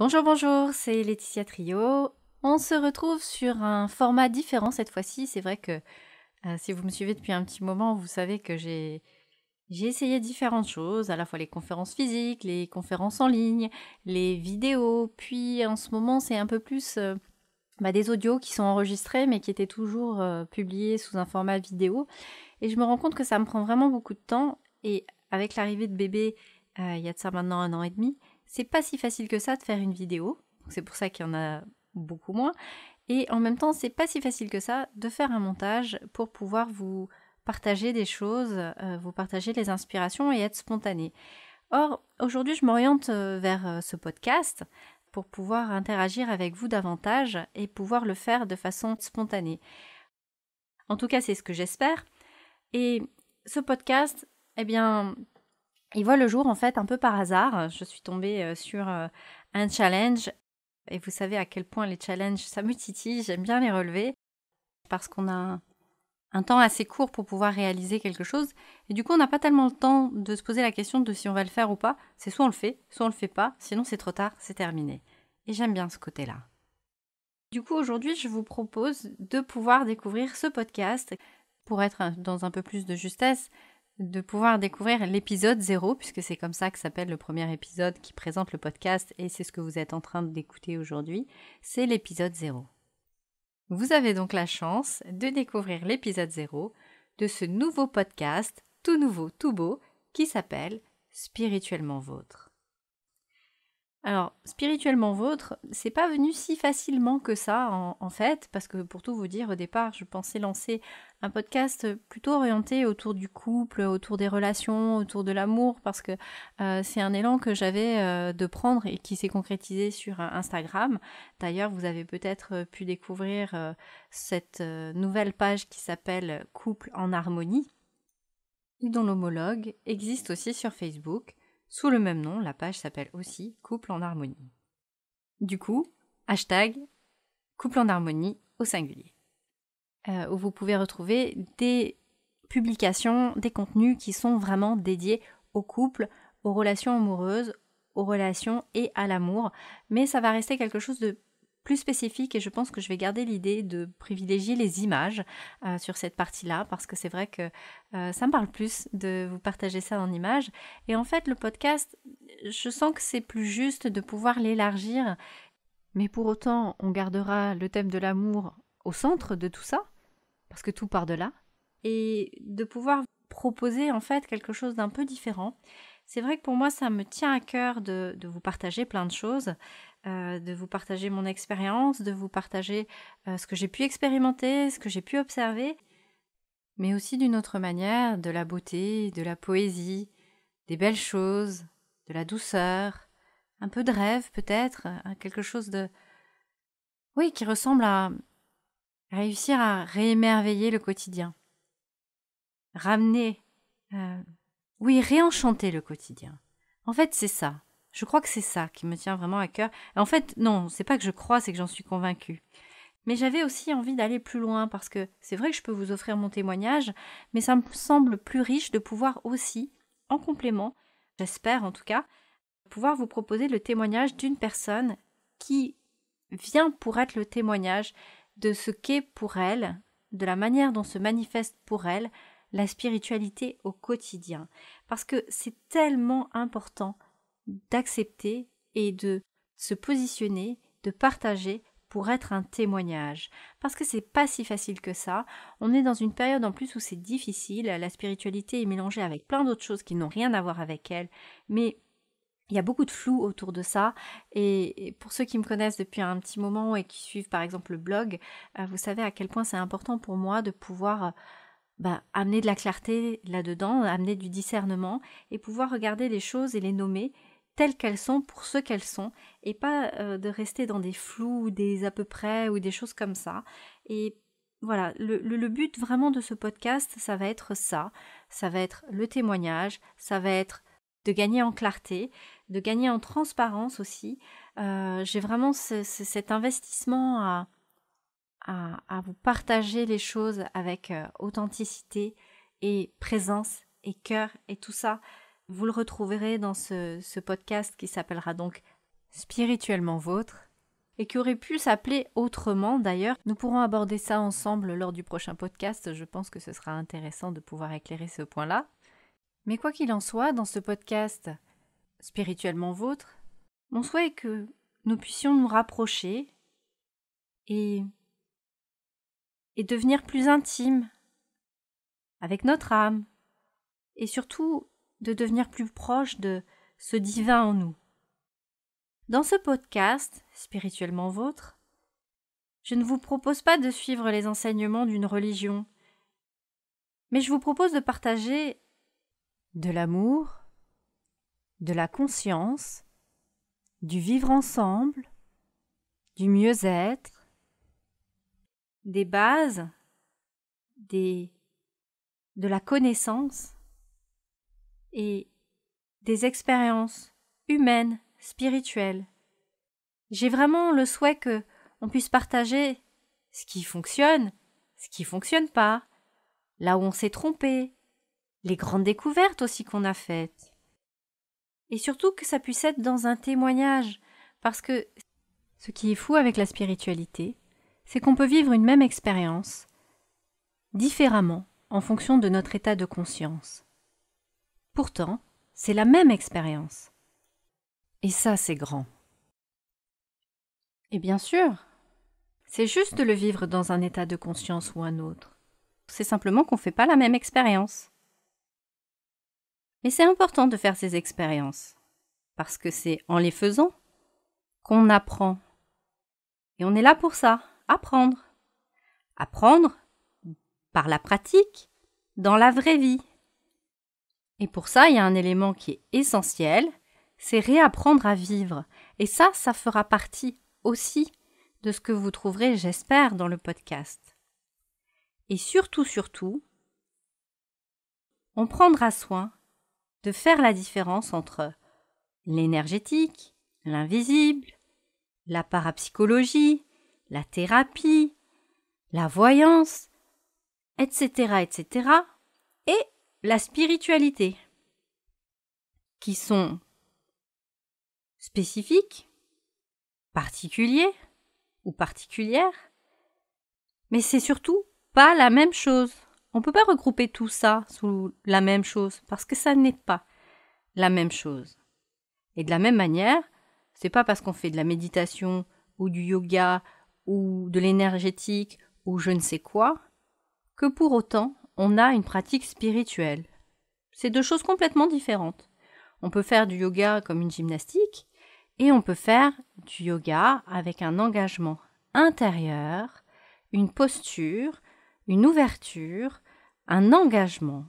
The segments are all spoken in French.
Bonjour, bonjour, c'est Laetitia Trio. On se retrouve sur un format différent cette fois-ci. C'est vrai que euh, si vous me suivez depuis un petit moment, vous savez que j'ai essayé différentes choses, à la fois les conférences physiques, les conférences en ligne, les vidéos, puis en ce moment c'est un peu plus euh, bah, des audios qui sont enregistrés mais qui étaient toujours euh, publiés sous un format vidéo. Et je me rends compte que ça me prend vraiment beaucoup de temps et avec l'arrivée de bébé il y a de ça maintenant un an et demi, c'est pas si facile que ça de faire une vidéo, c'est pour ça qu'il y en a beaucoup moins, et en même temps c'est pas si facile que ça de faire un montage pour pouvoir vous partager des choses, euh, vous partager les inspirations et être spontané. Or, aujourd'hui, je m'oriente euh, vers euh, ce podcast pour pouvoir interagir avec vous davantage et pouvoir le faire de façon spontanée. En tout cas, c'est ce que j'espère. Et ce podcast, eh bien, il voit le jour, en fait, un peu par hasard. Je suis tombée euh, sur euh, un challenge. Et vous savez à quel point les challenges, ça me titille. J'aime bien les relever. Parce qu'on a un temps assez court pour pouvoir réaliser quelque chose. Et du coup, on n'a pas tellement le temps de se poser la question de si on va le faire ou pas. C'est soit on le fait, soit on le fait pas. Sinon, c'est trop tard, c'est terminé. Et j'aime bien ce côté-là. Du coup, aujourd'hui, je vous propose de pouvoir découvrir ce podcast pour être euh, dans un peu plus de justesse de pouvoir découvrir l'épisode 0, puisque c'est comme ça que s'appelle le premier épisode qui présente le podcast, et c'est ce que vous êtes en train d'écouter aujourd'hui, c'est l'épisode 0. Vous avez donc la chance de découvrir l'épisode 0 de ce nouveau podcast, tout nouveau, tout beau, qui s'appelle Spirituellement Vôtre. Alors, spirituellement vôtre, c'est pas venu si facilement que ça, en, fait, parce que pour tout vous dire, au départ, je pensais lancer un podcast plutôt orienté autour du couple, autour des relations, autour de l'amour, parce que euh, c'est un élan que j'avais euh, de prendre et qui s'est concrétisé sur euh, Instagram. D'ailleurs, vous avez peut-être pu découvrir cette nouvelle page qui s'appelle Couple en harmonie, dont l'homologue existe aussi sur Facebook. Sous le même nom, la page s'appelle aussi Couple en harmonie. Du coup, hashtag Couple en harmonie au singulier, euh, où vous pouvez retrouver des publications, des contenus qui sont vraiment dédiés au couple, aux relations amoureuses, aux relations et à l'amour, mais ça va rester quelque chose de plus spécifique et je pense que je vais garder l'idée de privilégier les images euh, sur cette partie-là parce que c'est vrai que euh, ça me parle plus de vous partager ça en images. Et en fait, le podcast, je sens que c'est plus juste de pouvoir l'élargir, mais pour autant, on gardera le thème de l'amour au centre de tout ça parce que tout part de là et de pouvoir proposer en fait quelque chose d'un peu différent c'est vrai que pour moi, ça me tient à cœur de, vous partager plein de choses, euh, de vous partager mon expérience, de vous partager euh, ce que j'ai pu expérimenter, ce que j'ai pu observer, mais aussi d'une autre manière, de la beauté, de la poésie, des belles choses, de la douceur, un peu de rêve peut-être, hein, quelque chose de... Oui, qui ressemble à réussir à réémerveiller le quotidien, ramener euh, oui, réenchanter le quotidien. En fait, c'est ça. Je crois que c'est ça qui me tient vraiment à cœur. En fait, non, c'est pas que je crois, c'est que j'en suis convaincue. Mais j'avais aussi envie d'aller plus loin parce que c'est vrai que je peux vous offrir mon témoignage, mais ça me semble plus riche de pouvoir aussi, en complément, j'espère en tout cas, pouvoir vous proposer le témoignage d'une personne qui vient pour être le témoignage de ce qu'est pour elle, de la manière dont se manifeste pour elle la spiritualité au quotidien. Parce que c'est tellement important d'accepter et de se positionner, de partager pour être un témoignage. Parce que c'est pas si facile que ça. On est dans une période en plus où c'est difficile. La spiritualité est mélangée avec plein d'autres choses qui n'ont rien à voir avec elle. Mais il y a beaucoup de flou autour de ça et pour ceux qui me connaissent depuis un petit moment et qui suivent par exemple le blog, euh, vous savez à quel point c'est important pour moi de pouvoir bah, amener de la clarté là-dedans, amener du discernement et pouvoir regarder les choses et les nommer telles qu'elles sont pour ce qu'elles sont et pas euh, de rester dans des flous ou des à peu près ou des choses comme ça. Et voilà, le, but vraiment de ce podcast, ça va être ça. Ça va être le témoignage, ça va être de gagner en clarté, de gagner en transparence aussi. Euh, j'ai vraiment cet investissement à, à, vous partager les choses avec euh, authenticité et présence et cœur et tout ça. Vous le retrouverez dans ce, ce podcast qui s'appellera donc Spirituellement vôtre et qui aurait pu s'appeler autrement d'ailleurs. Nous pourrons aborder ça ensemble lors du prochain podcast. Je pense que ce sera intéressant de pouvoir éclairer ce point-là. Mais quoi qu'il en soit, dans ce podcast Spirituellement vôtre, mon souhait est que nous puissions nous rapprocher et et devenir plus intime avec notre âme, et surtout de devenir plus proche de ce divin en nous. Dans ce podcast, spirituellement vôtre, je ne vous propose pas de suivre les enseignements d'une religion, mais je vous propose de partager de l'amour, de la conscience, du vivre ensemble, du mieux-être des bases, des, de la connaissance et des expériences humaines, spirituelles. J'ai vraiment le souhait que on puisse partager ce qui fonctionne, ce qui fonctionne pas, là où on s'est trompé, les grandes découvertes aussi qu'on a faites. Et surtout que ça puisse être dans un témoignage, parce que ce qui est fou avec la spiritualité, c'est qu'on peut vivre une même expérience différemment en fonction de notre état de conscience. Pourtant, c'est la même expérience. Et ça, c'est grand. Et bien sûr, c'est juste de le vivre dans un état de conscience ou un autre. C'est simplement qu'on ne fait pas la même expérience. Mais c'est important de faire ces expériences, parce que c'est en les faisant qu'on apprend. Et on est là pour ça apprendre. Apprendre par la pratique dans la vraie vie. Et pour ça, il y a un élément qui est essentiel, c'est réapprendre à vivre. Et ça, ça fera partie aussi de ce que vous trouverez, j'espère, dans le podcast. Et surtout, surtout, on prendra soin de faire la différence entre l'énergétique, l'invisible, la parapsychologie, la thérapie, la voyance, etc., etc., et la spiritualité, qui sont spécifiques, particuliers ou particulières, mais c'est surtout pas la même chose. On ne peut pas regrouper tout ça sous la même chose parce que ça n'est pas la même chose. Et de la même manière, c'est pas parce qu'on fait de la méditation ou du yoga ou de l'énergétique ou je ne sais quoi, que pour autant on a une pratique spirituelle. C'est deux choses complètement différentes. On peut faire du yoga comme une gymnastique et on peut faire du yoga avec un engagement intérieur, une posture, une ouverture, un engagement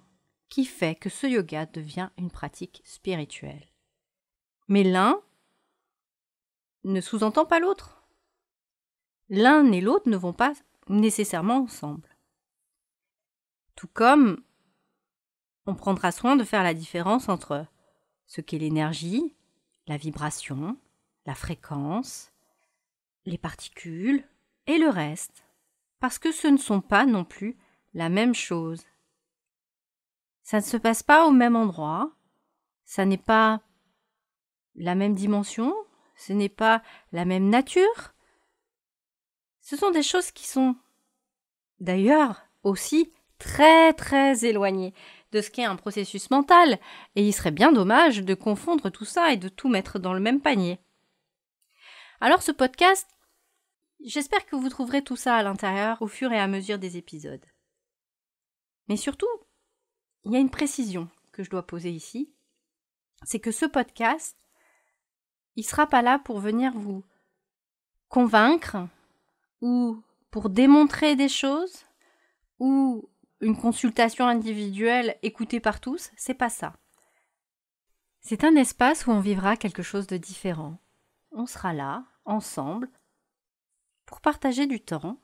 qui fait que ce yoga devient une pratique spirituelle. Mais l'un ne sous-entend pas l'autre l'un et l'autre ne vont pas nécessairement ensemble. Tout comme on prendra soin de faire la différence entre ce qu'est l'énergie, la vibration, la fréquence, les particules et le reste, parce que ce ne sont pas non plus la même chose. Ça ne se passe pas au même endroit, ça n'est pas la même dimension, ce n'est pas la même nature, ce sont des choses qui sont d'ailleurs aussi très très éloignées de ce qu'est un processus mental, et il serait bien dommage de confondre tout ça et de tout mettre dans le même panier. Alors ce podcast, j'espère que vous trouverez tout ça à l'intérieur au fur et à mesure des épisodes. Mais surtout, il y a une précision que je dois poser ici, c'est que ce podcast, il ne sera pas là pour venir vous convaincre ou pour démontrer des choses ou une consultation individuelle écoutée par tous, c'est pas ça. C'est un espace où on vivra quelque chose de différent. On sera là, ensemble, pour partager du temps,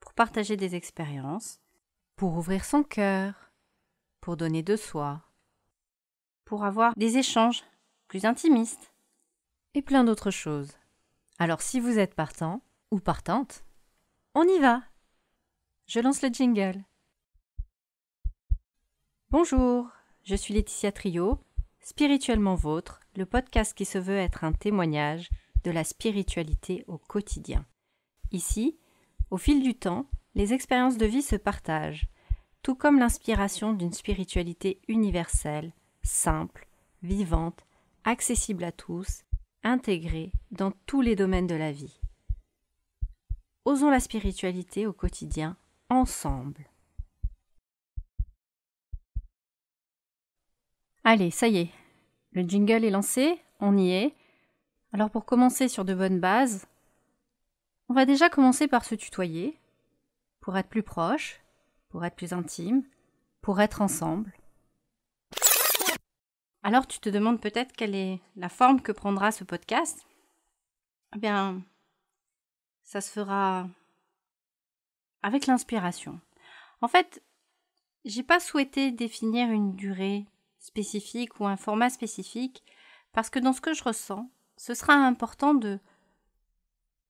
pour partager des expériences, pour ouvrir son cœur, pour donner de soi, pour avoir des échanges plus intimistes, et plein d'autres choses. Alors si vous êtes partant ou partante, on y va. Je lance le jingle. Bonjour, je suis Laetitia Trio, Spirituellement Vôtre, le podcast qui se veut être un témoignage de la spiritualité au quotidien. Ici, au fil du temps, les expériences de vie se partagent, tout comme l'inspiration d'une spiritualité universelle, simple, vivante, accessible à tous, intégrée dans tous les domaines de la vie. Osons la spiritualité au quotidien, ensemble. Allez, ça y est. Le jingle est lancé, on y est. Alors pour commencer sur de bonnes bases, on va déjà commencer par se tutoyer, pour être plus proche, pour être plus intime, pour être ensemble. Alors tu te demandes peut-être quelle est la forme que prendra ce podcast Eh bien, ça se fera avec l'inspiration. En fait, j'ai pas souhaité définir une durée spécifique ou un format spécifique parce que dans ce que je ressens, ce sera important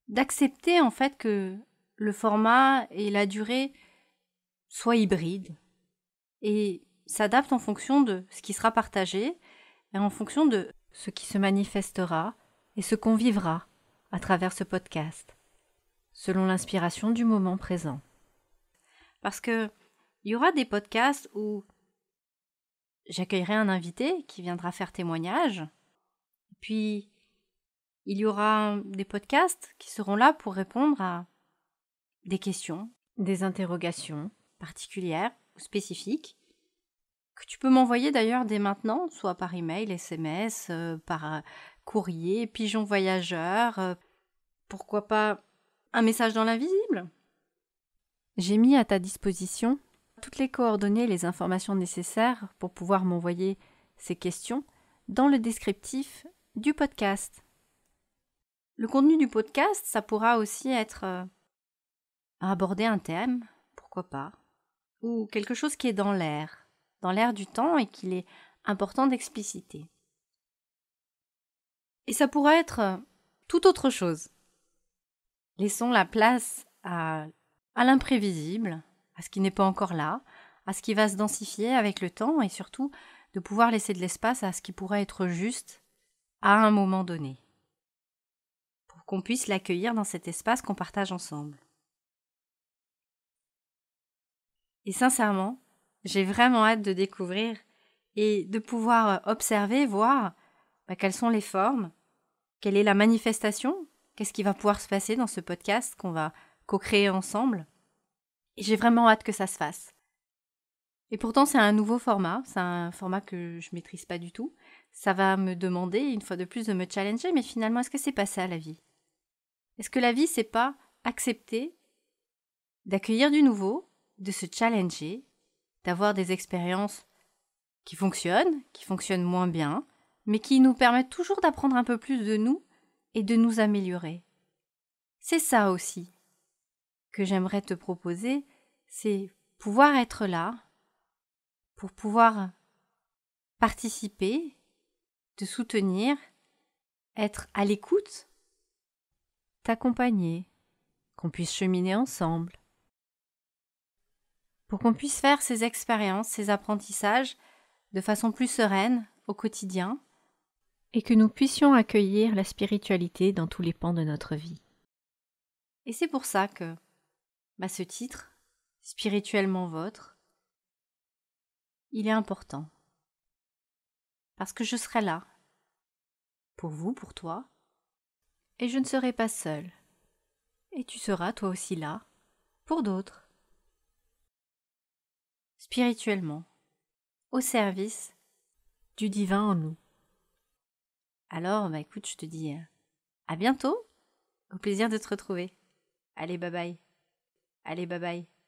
d'accepter en fait que le format et la durée soient hybrides et s'adaptent en fonction de ce qui sera partagé et en fonction de ce qui se manifestera et ce qu'on vivra à travers ce podcast selon l'inspiration du moment présent. Parce que il y aura des podcasts où j'accueillerai un invité qui viendra faire témoignage. Puis il y aura des podcasts qui seront là pour répondre à des questions, des interrogations particulières ou spécifiques que tu peux m'envoyer d'ailleurs dès maintenant, soit par email, SMS, euh, par euh, courrier, pigeon voyageur, euh, pourquoi pas un message dans l'invisible J'ai mis à ta disposition toutes les coordonnées et les informations nécessaires pour pouvoir m'envoyer ces questions dans le descriptif du podcast. Le contenu du podcast, ça pourra aussi être euh, aborder un thème, pourquoi pas, ou quelque chose qui est dans l'air, dans l'air du temps et qu'il est important d'expliciter. Et ça pourra être tout autre chose. Laissons la place à, l'imprévisible, à ce qui n'est pas encore là, à ce qui va se densifier avec le temps et surtout de pouvoir laisser de l'espace à ce qui pourrait être juste à un moment donné, pour qu'on puisse l'accueillir dans cet espace qu'on partage ensemble. Et sincèrement, j'ai vraiment hâte de découvrir et de pouvoir observer, voir bah, quelles sont les formes, quelle est la manifestation Qu'est-ce qui va pouvoir se passer dans ce podcast qu'on va co-créer ensemble Et j'ai vraiment hâte que ça se fasse. Et pourtant, c'est un nouveau format, c'est un format que je maîtrise pas du tout. Ça va me demander, une fois de plus, de me challenger, mais finalement, est-ce que c'est pas ça la vie Est-ce que la vie, c'est pas accepter d'accueillir du nouveau, de se challenger, d'avoir des expériences qui fonctionnent, qui fonctionnent moins bien, mais qui nous permettent toujours d'apprendre un peu plus de nous et de nous améliorer. C'est ça aussi que j'aimerais te proposer, c'est pouvoir être là pour pouvoir participer, te soutenir, être à l'écoute, t'accompagner, qu'on puisse cheminer ensemble. Pour qu'on puisse faire ces expériences, ces apprentissages de façon plus sereine au quotidien, et que nous puissions accueillir la spiritualité dans tous les pans de notre vie. Et c'est pour ça que, à bah, ce titre, spirituellement vôtre, il est important. Parce que je serai là, pour vous, pour toi, et je ne serai pas seule. Et tu seras toi aussi là, pour d'autres. Spirituellement, au service du divin en nous. Alors, bah écoute, je te dis euh, à bientôt. Au plaisir de te retrouver. Allez, bye bye. Allez, bye bye.